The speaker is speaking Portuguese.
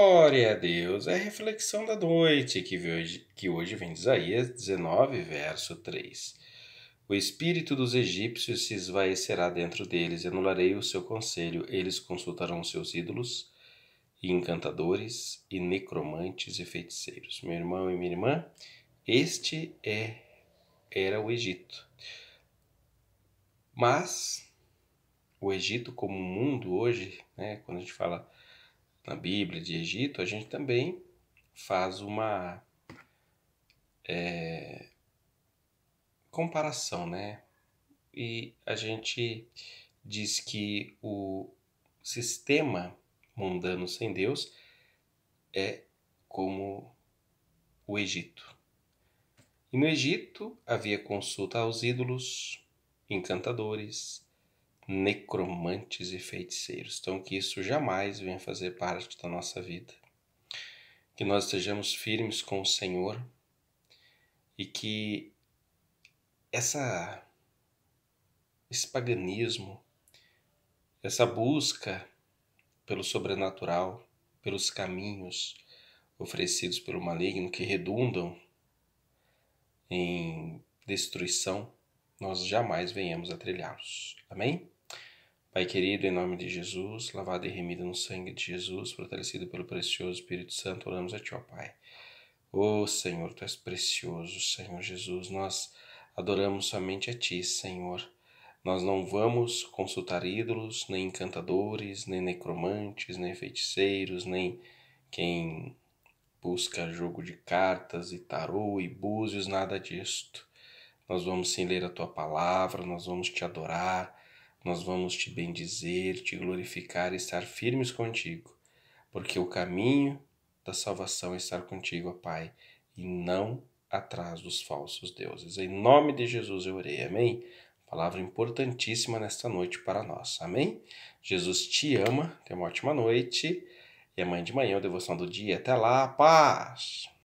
Glória a Deus! É a reflexão da noite que hoje, que hoje vem de Isaías 19, verso 3. O espírito dos egípcios se esvaecerá dentro deles, e anularei o seu conselho, eles consultarão seus ídolos, e encantadores, e necromantes e feiticeiros. Meu irmão e minha irmã, este é era o Egito. Mas o Egito como mundo hoje, né, quando a gente fala na Bíblia de Egito, a gente também faz uma é, comparação, né? E a gente diz que o sistema mundano sem Deus é como o Egito. E no Egito havia consulta aos ídolos, encantadores, necromantes e feiticeiros. Então, que isso jamais venha fazer parte da nossa vida. Que nós estejamos firmes com o Senhor e que essa, esse paganismo, essa busca pelo sobrenatural, pelos caminhos oferecidos pelo maligno que redundam em destruição nós jamais venhamos a trilhá-los. Amém? Pai querido, em nome de Jesus, lavado e remido no sangue de Jesus, fortalecido pelo precioso Espírito Santo, oramos a Ti, ó Pai. Ô oh, Senhor, Tu és precioso, Senhor Jesus, nós adoramos somente a Ti, Senhor. Nós não vamos consultar ídolos, nem encantadores, nem necromantes, nem feiticeiros, nem quem busca jogo de cartas e tarô e búzios, nada disto. Nós vamos sim ler a tua palavra, nós vamos te adorar, nós vamos te bendizer, te glorificar e estar firmes contigo, porque o caminho da salvação é estar contigo, Pai, e não atrás dos falsos deuses. Em nome de Jesus eu orei, amém? Palavra importantíssima nesta noite para nós, amém? Jesus te ama, tenha uma ótima noite e amanhã de manhã, o devoção do dia. Até lá, paz!